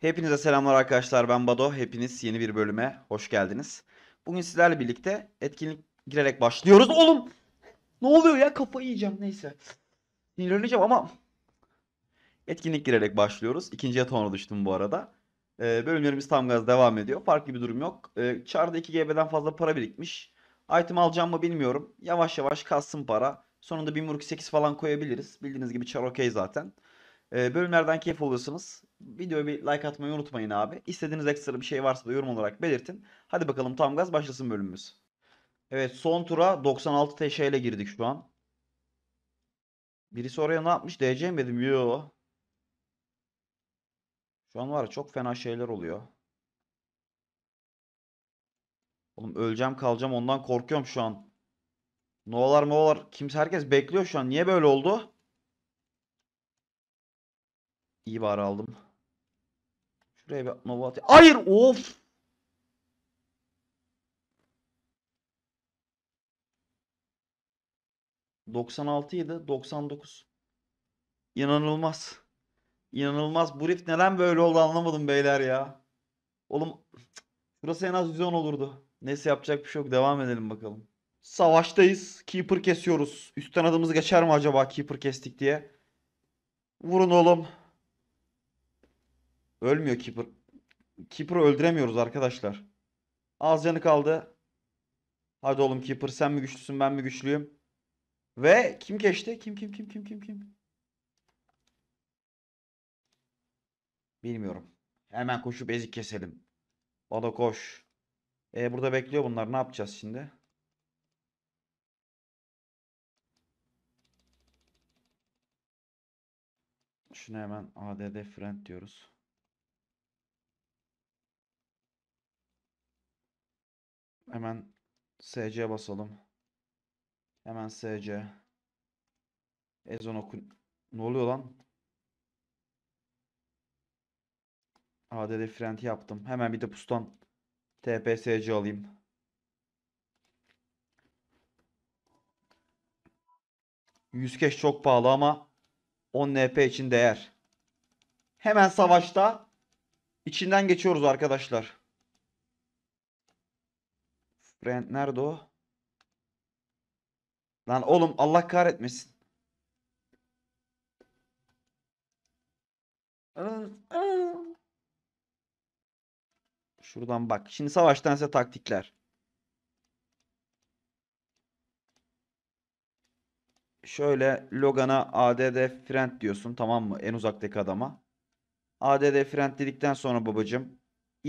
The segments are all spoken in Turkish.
Hepinize selamlar arkadaşlar ben Bado. Hepiniz yeni bir bölüme hoş geldiniz. Bugün sizlerle birlikte etkinlik girerek başlıyoruz. Oğlum ne oluyor ya kafa yiyeceğim neyse. Sinirleneceğim ama etkinlik girerek başlıyoruz. İkinci yatağına düştüm bu arada. Ee, bölümlerimiz tam gaz devam ediyor. Farklı bir durum yok. Ee, Çar'da 2 GB'den fazla para birikmiş. Item alacağım mı bilmiyorum. Yavaş yavaş kalsın para. Sonunda 1048 falan koyabiliriz. Bildiğiniz gibi Çar okey zaten. Ee, bölümlerden keyif alıyorsunuz. Videoya bir like atmayı unutmayın abi. İstediğiniz ekstra bir şey varsa da yorum olarak belirtin. Hadi bakalım tam gaz başlasın bölümümüz. Evet son tura 96 TŞ ile girdik şu an. Birisi oraya ne yapmış? DC mi dedim? Yo. Şu an var ya çok fena şeyler oluyor. Oğlum öleceğim kalacağım ondan korkuyorum şu an. No'lar mo'lar kimse herkes bekliyor şu an. Niye böyle oldu? İyi bari aldım. Şuraya bir nova atayım. Hayır of. ...96'ydı, 99. İnanılmaz. İnanılmaz. Bu rift neden böyle oldu anlamadım beyler ya. Oğlum... Burası en az 110 olurdu. Neyse yapacak bir şey yok. Devam edelim bakalım. Savaştayız. Keeper kesiyoruz. Üstten adımız geçer mi acaba Keeper kestik diye. Vurun oğlum. Ölmüyor Keeper. Keeper'ı öldüremiyoruz arkadaşlar. Az canı kaldı. Hadi oğlum Keeper sen mi güçlüsün ben mi güçlüyüm? Ve kim geçti? Kim kim kim kim kim kim? Bilmiyorum. Hemen koşup ezik keselim. Bado koş. E, burada bekliyor bunlar. Ne yapacağız şimdi? Şuna hemen ADD friend diyoruz. Hemen SC basalım. Hemen SC. Ezon okun. Ne oluyor lan? ADD frent yaptım. Hemen bir de pustan TPSC alayım. Yüz keş çok pahalı ama 10 NP için değer. Hemen savaşta içinden geçiyoruz arkadaşlar. Brand nerede o? Lan oğlum Allah kahretmesin. Şuradan bak. Şimdi savaştan size taktikler. Şöyle Logan'a ADD friend diyorsun tamam mı? En uzaktaki adama. ADD friend dedikten sonra babacım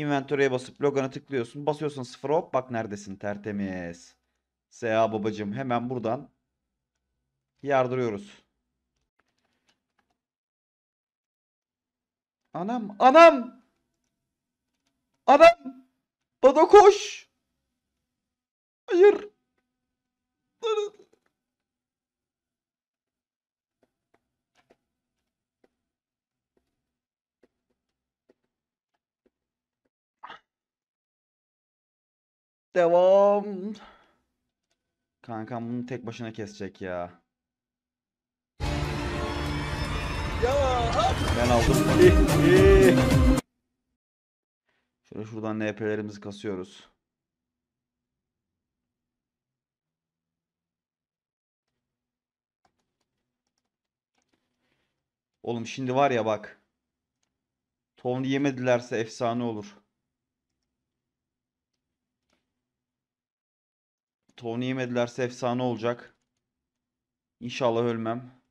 Inventory'e basıp logan'a tıklıyorsun. Basıyorsun sıfır hop bak neredesin tertemiz. Seha babacım hemen buradan yardırıyoruz. Anam anam. Anam. Bana koş. Hayır. Hayır. Devam. Kankam bunu tek başına kesecek ya. ben aldım. Şöyle şuradan NP'lerimizi kasıyoruz. Oğlum şimdi var ya bak. Tony yemedilerse efsane olur. Tony yemedilerse efsane olacak. İnşallah ölmem.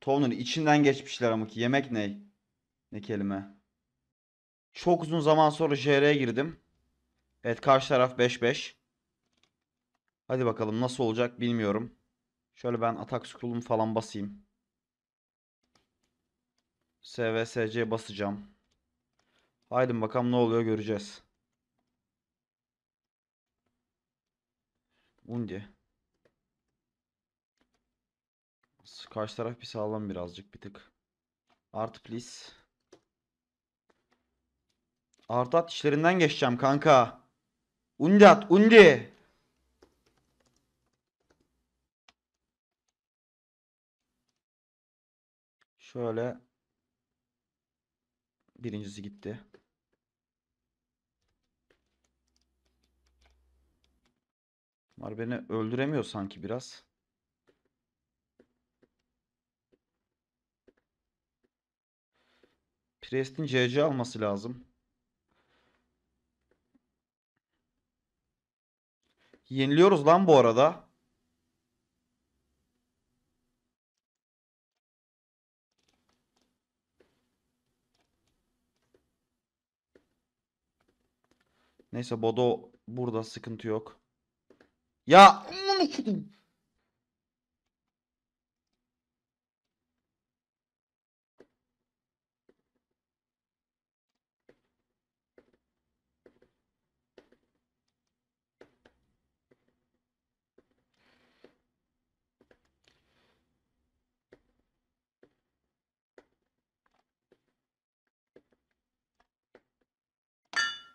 Tovner içinden geçmişler ama ki yemek ne? Ne kelime? Çok uzun zaman sonra JR'ye girdim. Evet karşı taraf 5-5. Hadi bakalım nasıl olacak bilmiyorum. Şöyle ben atak scroll'umu falan basayım. SVSC basacağım. Haydi bakalım ne oluyor göreceğiz. Undi. Karşı taraf bir sağlam birazcık bir tık. Art please. Art at işlerinden geçeceğim kanka. Undi at undi. Şöyle. Birincisi gitti. Bunlar beni öldüremiyor sanki biraz. Priest'in CC alması lazım. Yeniliyoruz lan bu arada. Neyse Bodo burada sıkıntı yok. Ya amına kodum.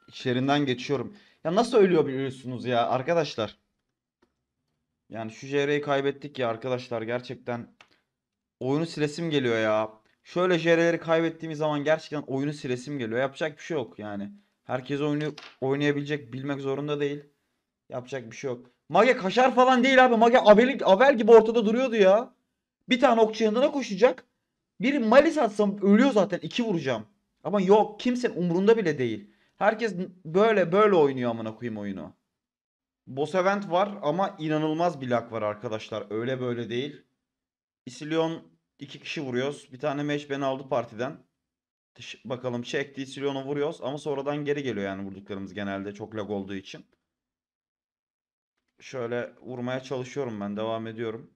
İçlerinden geçiyorum. Ya nasıl ölüyor biliyorsunuz ya arkadaşlar? Yani şu JR'yi kaybettik ya arkadaşlar gerçekten oyunu silesim geliyor ya. Şöyle JR'leri kaybettiğimiz zaman gerçekten oyunu silesim geliyor. Yapacak bir şey yok yani. Herkes oyunu oynayabilecek bilmek zorunda değil. Yapacak bir şey yok. Mage kaşar falan değil abi. Mage Abel, Abel gibi ortada duruyordu ya. Bir tane okçu yanına koşacak. Bir malis atsam ölüyor zaten. iki vuracağım. Ama yok kimsenin umrunda bile değil. Herkes böyle böyle oynuyor amına koyayım oyunu. Bosevent var ama inanılmaz bir lag var arkadaşlar. Öyle böyle değil. Isilion iki kişi vuruyoruz. Bir tane meş beni aldı partiden. bakalım çekti Isilion'u vuruyoruz ama sonradan geri geliyor yani vurduklarımız genelde çok lag olduğu için. Şöyle vurmaya çalışıyorum ben. Devam ediyorum.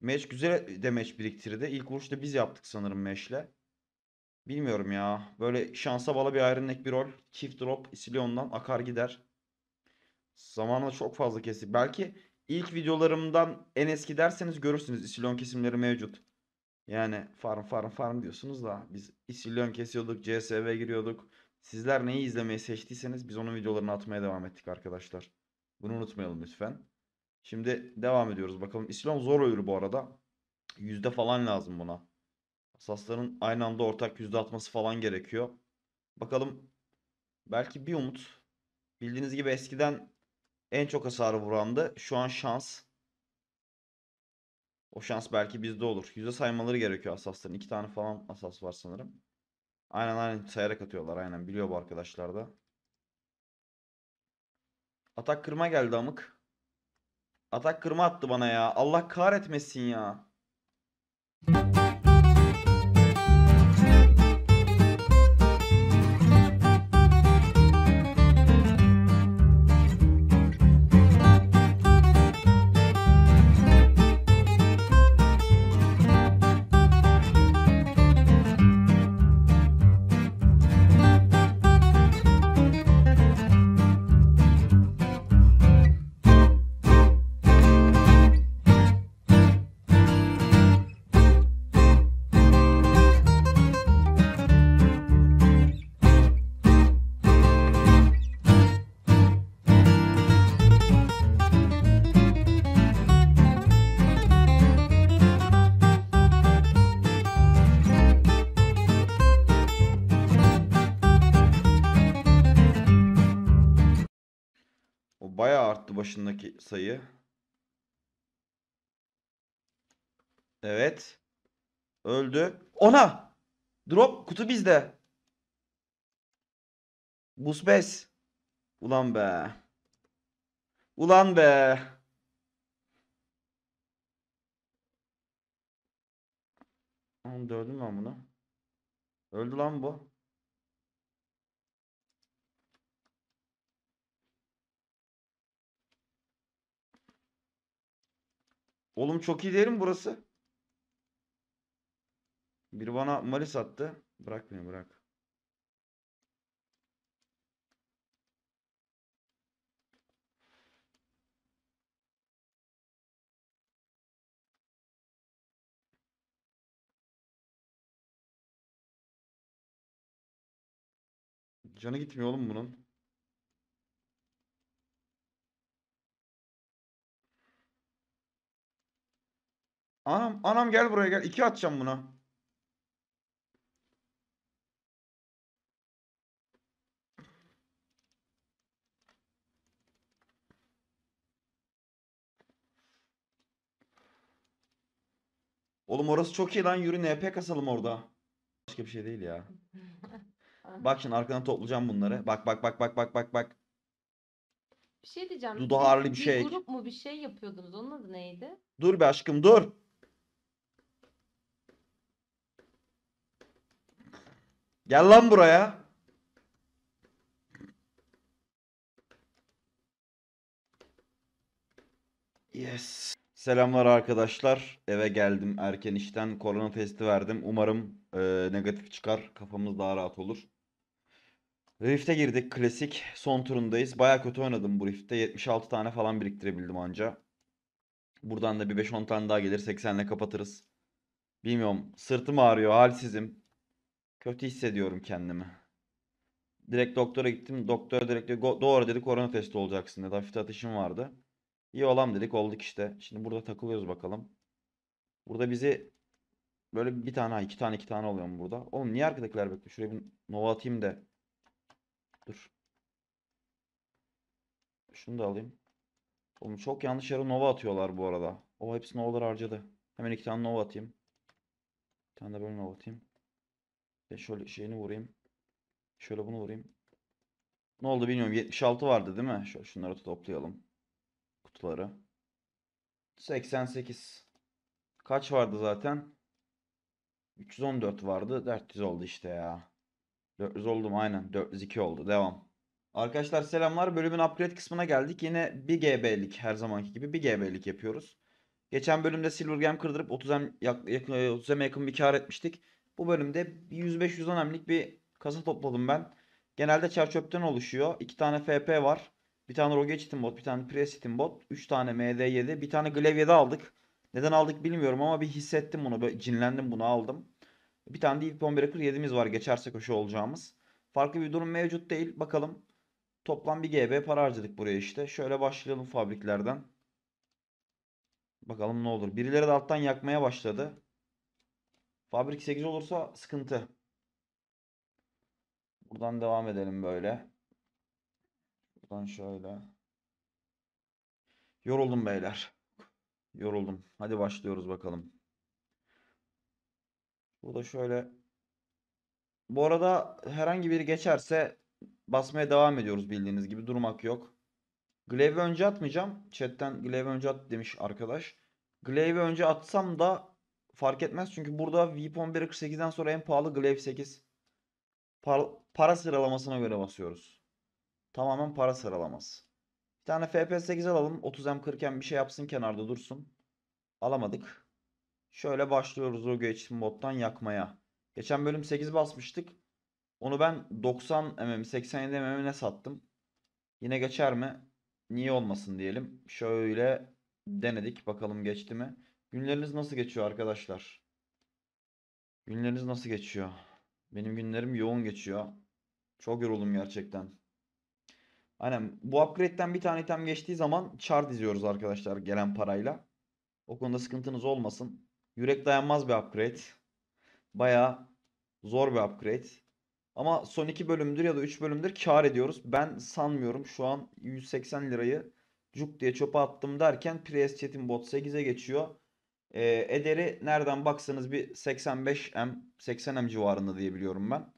Meş güzel demeç biriktirdi. İlk vuruşta biz yaptık sanırım meşle. Bilmiyorum ya. Böyle şansa bala bir ayrınlık bir rol. Kif drop Isilion'dan akar gider. Zamanla çok fazla kesik. Belki ilk videolarımdan en eski derseniz görürsünüz. İsilon kesimleri mevcut. Yani farm farm farm diyorsunuz da biz İsilon kesiyorduk, CSV giriyorduk. Sizler neyi izlemeyi seçtiyseniz biz onun videolarını atmaya devam ettik arkadaşlar. Bunu unutmayalım lütfen. Şimdi devam ediyoruz bakalım. İsilon zor ölür bu arada. Yüzde falan lazım buna. Asasların aynı anda ortak yüzde atması falan gerekiyor. Bakalım belki bir umut. Bildiğiniz gibi eskiden en çok hasarı vuran da şu an şans. O şans belki bizde olur. Yüze saymaları gerekiyor asasların. İki tane falan asas var sanırım. Aynen aynen sayarak atıyorlar aynen. Biliyor bu arkadaşlar da. Atak kırma geldi amık. Atak kırma attı bana ya. Allah kahretmesin ya. arttı başındaki sayı. Evet. Öldü. Ona! Drop kutu bizde. Busbes. Ulan be. Ulan be. Oğlum dövdüm ben bunu. Öldü lan bu. Oğlum çok iyi değil burası? Bir bana malis sattı, Bırak beni bırak. Canı gitmiyor oğlum bunun. Anam, anam gel buraya gel. İki atacağım buna. Oğlum orası çok iyi lan. Yürü NP kasalım orada. Başka bir şey değil ya. bak şimdi arkadan toplayacağım bunları. Bak bak bak bak bak bak bak. Bir şey diyeceğim. Dudağı bir, bir şey. grup mu bir şey yapıyordunuz? Onun adı neydi? Dur be aşkım dur. Gel lan buraya. Yes. Selamlar arkadaşlar. Eve geldim erken işten. Korona testi verdim. Umarım e, negatif çıkar. Kafamız daha rahat olur. Rift'e girdik klasik. Son turundayız. Baya kötü oynadım bu Rift'te. 76 tane falan biriktirebildim anca. Buradan da bir 5-10 tane daha gelir. 80 ile kapatırız. Bilmiyorum. Sırtım ağrıyor. Halsizim. Kötü hissediyorum kendimi. Direkt doktora gittim. Doktora direkt doğru dedi korona testi olacaksın dedi. Hafif atışım vardı. İyi olam dedik olduk işte. Şimdi burada takılıyoruz bakalım. Burada bizi böyle bir tane iki tane iki tane oluyor mu burada? Oğlum niye arkadakiler bekliyor? Şuraya bir nova atayım de. Dur. Şunu da alayım. Oğlum çok yanlış yere nova atıyorlar bu arada. O hepsi novalar harcadı. Hemen iki tane nova atayım. Bir tane de böyle nova atayım. De şöyle şeyini vurayım. Şöyle bunu vurayım. Ne oldu bilmiyorum. 76 vardı değil mi? Şöyle şunları toplayalım. Kutuları. 88. Kaç vardı zaten? 314 vardı. 400 oldu işte ya. 400 oldum aynen. 402 oldu. Devam. Arkadaşlar selamlar. Bölümün upgrade kısmına geldik. Yine 1 GB'lik her zamanki gibi 1 GB'lik yapıyoruz. Geçen bölümde Silver Gem kırdırıp 30M yakın, 30 yakın bir kar etmiştik. Bu bölümde 100-500 önemlik bir kasa topladım ben. Genelde çerçöpten oluşuyor. 2 tane FP var. Bir tane Rogue Chitin bot, bir tane Press bot, 3 tane MD7, bir tane Glev 7 aldık. Neden aldık bilmiyorum ama bir hissettim bunu. Böyle cinlendim bunu aldım. Bir tane de ilk 11 akır 7'miz var geçerse köşe olacağımız. Farklı bir durum mevcut değil. Bakalım toplam bir GB para harcadık buraya işte. Şöyle başlayalım fabriklerden. Bakalım ne olur. Birileri de alttan yakmaya başladı. Fabrik 8 olursa sıkıntı. Buradan devam edelim böyle. Buradan şöyle. Yoruldum beyler. Yoruldum. Hadi başlıyoruz bakalım. Bu da şöyle. Bu arada herhangi biri geçerse basmaya devam ediyoruz bildiğiniz gibi. Durmak yok. Glaive'i önce atmayacağım. Chatten Glaive'i önce at demiş arkadaş. Glaive'i önce atsam da fark etmez. Çünkü burada Weapon 1.48'den sonra en pahalı Glaive 8. Para, para sıralamasına göre basıyoruz. Tamamen para sıralaması. Bir tane FP8 alalım. 30M 40M bir şey yapsın kenarda dursun. Alamadık. Şöyle başlıyoruz o geçim moddan yakmaya. Geçen bölüm 8 basmıştık. Onu ben 90 mm 87 mm ne sattım. Yine geçer mi? Niye olmasın diyelim. Şöyle denedik bakalım geçti mi. Günleriniz nasıl geçiyor arkadaşlar? Günleriniz nasıl geçiyor? Benim günlerim yoğun geçiyor. Çok yoruldum gerçekten. Aynen bu upgrade'den bir tane item geçtiği zaman char diziyoruz arkadaşlar gelen parayla. O konuda sıkıntınız olmasın. Yürek dayanmaz bir upgrade. Baya zor bir upgrade. Ama son 2 bölümdür ya da 3 bölümdür kar ediyoruz. Ben sanmıyorum şu an 180 lirayı cuk diye çöpe attım derken Priest Chat'in bot 8'e geçiyor. E, ederi nereden baksanız bir 85M, 80M civarında diyebiliyorum ben.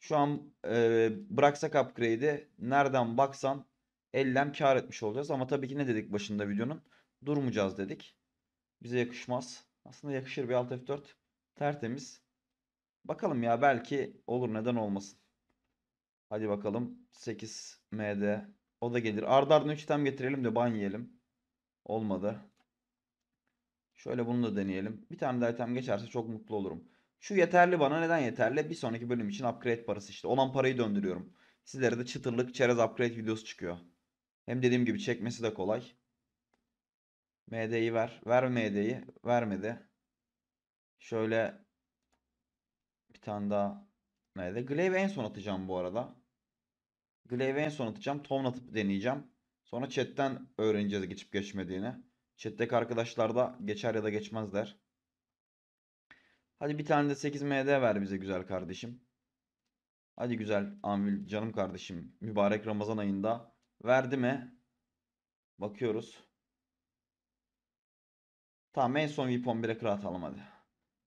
Şu an e, bıraksak upgrade'i nereden baksan 50M kar etmiş olacağız. Ama tabii ki ne dedik başında videonun? Durmayacağız dedik. Bize yakışmaz. Aslında yakışır bir Alt F4. Tertemiz. Bakalım ya belki olur neden olmasın. Hadi bakalım 8 MD o da gelir. Ardardan ardına 3 item getirelim de ban yiyelim. Olmadı. Şöyle bunu da deneyelim. Bir tane daha item geçerse çok mutlu olurum. Şu yeterli bana. Neden yeterli? Bir sonraki bölüm için upgrade parası işte. Olan parayı döndürüyorum. Sizlere de çıtırlık çerez upgrade videosu çıkıyor. Hem dediğim gibi çekmesi de kolay. MD'yi ver. Ver MD'yi. Vermedi. Şöyle bir tane daha nerede? Glaive'i en son atacağım bu arada. Glaive'i en son atacağım. Tone atıp deneyeceğim. Sonra chatten öğreneceğiz geçip geçmediğini. Chat'teki arkadaşlar da geçer ya da geçmez der. Hadi bir tane de 8 MD ver bize güzel kardeşim. Hadi güzel Anvil canım kardeşim. Mübarek Ramazan ayında verdi mi? Bakıyoruz. Tamam en son VIP 11'e kıra atalım hadi.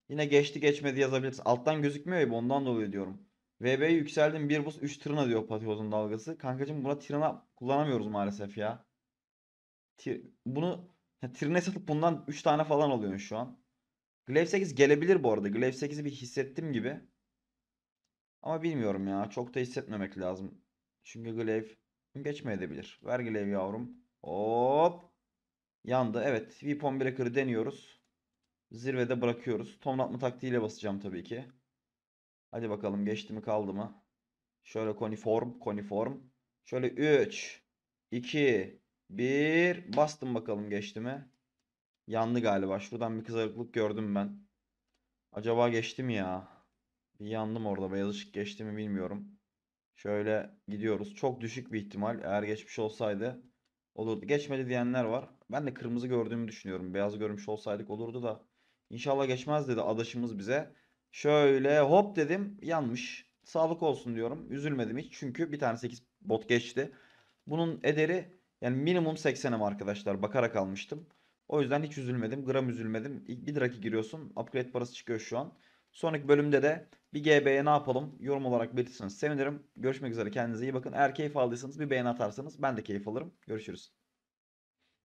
Yine geçti geçmedi yazabiliriz. Alttan gözükmüyor ya ondan dolayı diyorum. VB yükseldim bir buz 3 tırna diyor patiosun dalgası. Kankacım buna tırna kullanamıyoruz maalesef ya. bunu yani Trine satıp bundan 3 tane falan alıyorsun şu an. Glaive 8 gelebilir bu arada. Glaive 8'i bir hissettim gibi. Ama bilmiyorum ya. Çok da hissetmemek lazım. Çünkü Glaive geçmeyebilir. Ver Glaive yavrum. Hop. Yandı. Evet. Weapon Breaker'ı deniyoruz. Zirvede bırakıyoruz. Tomlatma taktiğiyle basacağım tabii ki. Hadi bakalım geçti mi kaldı mı? Şöyle koniform, koniform. Şöyle 3, 2, bir bastım bakalım geçti mi? Yandı galiba. Şuradan bir kızarıklık gördüm ben. Acaba geçti mi ya? Bir yandım orada. Beyaz ışık geçti mi bilmiyorum. Şöyle gidiyoruz. Çok düşük bir ihtimal. Eğer geçmiş olsaydı olurdu. Geçmedi diyenler var. Ben de kırmızı gördüğümü düşünüyorum. Beyaz görmüş olsaydık olurdu da. İnşallah geçmez dedi adaşımız bize. Şöyle hop dedim. Yanmış. Sağlık olsun diyorum. Üzülmedim hiç. Çünkü bir tane 8 bot geçti. Bunun ederi yani minimum 80'im arkadaşlar. Bakarak almıştım. O yüzden hiç üzülmedim. Gram üzülmedim. 1 liraki giriyorsun. Upgrade parası çıkıyor şu an. Sonraki bölümde de bir GB'ye ne yapalım yorum olarak belirtirseniz sevinirim. Görüşmek üzere. Kendinize iyi bakın. Eğer keyif aldıysanız bir beğeni atarsanız ben de keyif alırım. Görüşürüz.